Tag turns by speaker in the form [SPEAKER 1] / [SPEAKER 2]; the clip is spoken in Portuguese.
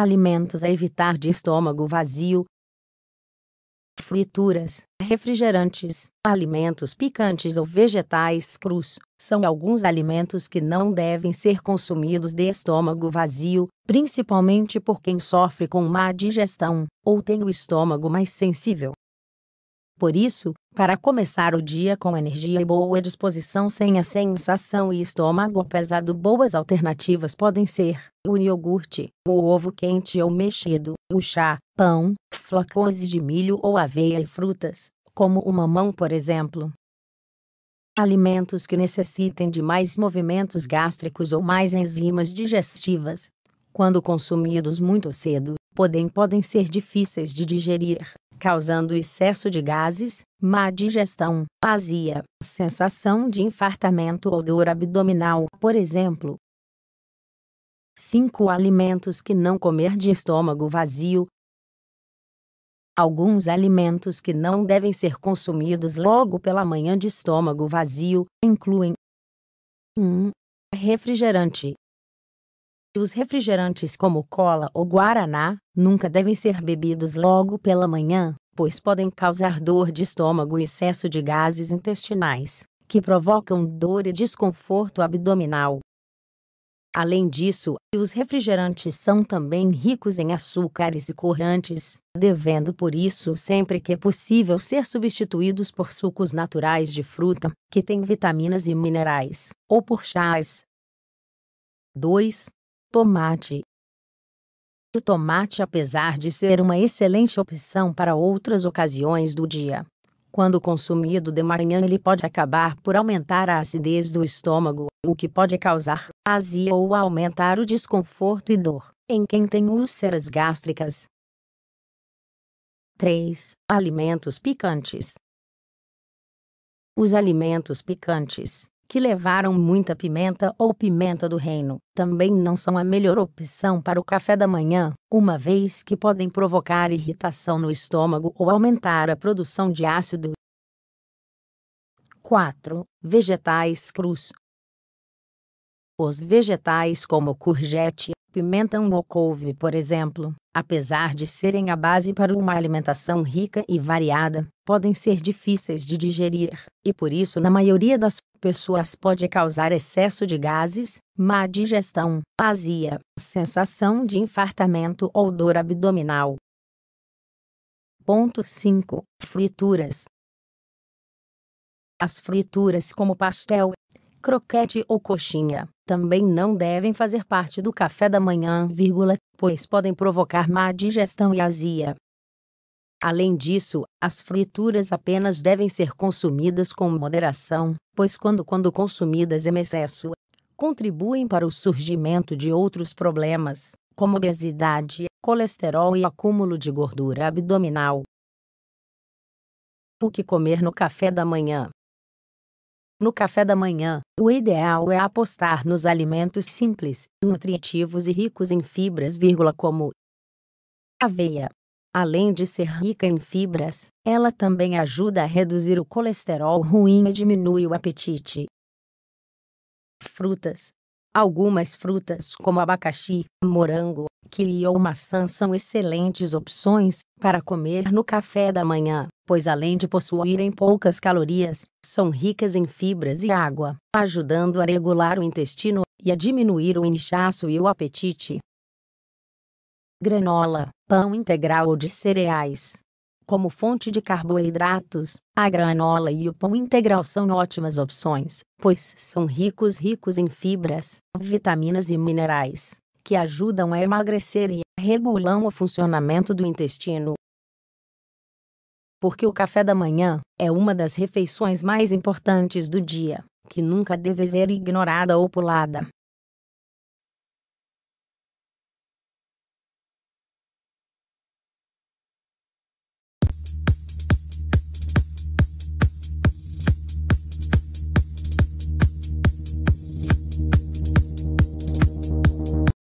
[SPEAKER 1] Alimentos a evitar de estômago vazio. Frituras, refrigerantes, alimentos picantes ou vegetais crus são alguns alimentos que não devem ser consumidos de estômago vazio, principalmente por quem sofre com má digestão ou tem o estômago mais sensível. Por isso, para começar o dia com energia e boa disposição sem a sensação e estômago pesado. Boas alternativas podem ser o iogurte, o ovo quente ou mexido, o chá, pão, flocões de milho ou aveia e frutas, como o mamão, por exemplo. Alimentos que necessitem de mais movimentos gástricos ou mais enzimas digestivas, quando consumidos muito cedo, podem podem ser difíceis de digerir, causando excesso de gases, má digestão, azia, sensação de infartamento ou dor abdominal, por exemplo. 5 alimentos que não comer de estômago vazio. Alguns alimentos que não devem ser consumidos logo pela manhã de estômago vazio incluem 1. Um, refrigerante, os refrigerantes como cola ou guaraná nunca devem ser bebidos logo pela manhã, pois podem causar dor de estômago e excesso de gases intestinais, que provocam dor e desconforto abdominal. Além disso, os refrigerantes são também ricos em açúcares e corantes, devendo por isso sempre que é possível ser substituídos por sucos naturais de fruta, que têm vitaminas e minerais, ou por chás. 2. Tomate. O tomate, apesar de ser uma excelente opção para outras ocasiões do dia, quando consumido de manhã ele pode acabar por aumentar a acidez do estômago, o que pode causar azia ou aumentar o desconforto e dor em quem tem úlceras gástricas. 3. Alimentos picantes. Os alimentos picantes que levaram muita pimenta ou pimenta do reino, também não são a melhor opção para o café da manhã, uma vez que podem provocar irritação no estômago ou aumentar a produção de ácido. 4. Vegetais crus. Os vegetais como courgette, pimenta ou couve, por exemplo, apesar de serem a base para uma alimentação rica e variada, podem ser difíceis de digerir, e por isso, na maioria das pessoas, pode causar excesso de gases, má digestão, azia, sensação de infartamento ou dor abdominal. Ponto 5 Frituras As frituras, como pastel, croquete ou coxinha, também não devem fazer parte do café da manhã, vírgula, pois podem provocar má digestão e azia, Além disso, as frituras apenas devem ser consumidas com moderação, pois quando quando consumidas em excesso, contribuem para o surgimento de outros problemas, como obesidade, colesterol e acúmulo de gordura abdominal. O que comer no café da manhã? No café da manhã, o ideal é apostar nos alimentos simples, nutritivos e ricos em fibras, como aveia, Além de ser rica em fibras, ela também ajuda a reduzir o colesterol ruim e diminui o apetite. Frutas: Algumas frutas, como abacaxi, morango, kiwi ou maçã, são excelentes opções para comer no café da manhã, pois além de possuírem poucas calorias, são ricas em fibras e água, ajudando a regular o intestino e a diminuir o inchaço e o apetite granola, pão integral ou de cereais. Como fonte de carboidratos, a granola e o pão integral são ótimas opções, pois são ricos ricos em fibras, vitaminas e minerais, que ajudam a emagrecer e regulam o funcionamento do intestino. Porque o café da manhã é uma das refeições mais importantes do dia, que nunca deve ser ignorada ou pulada.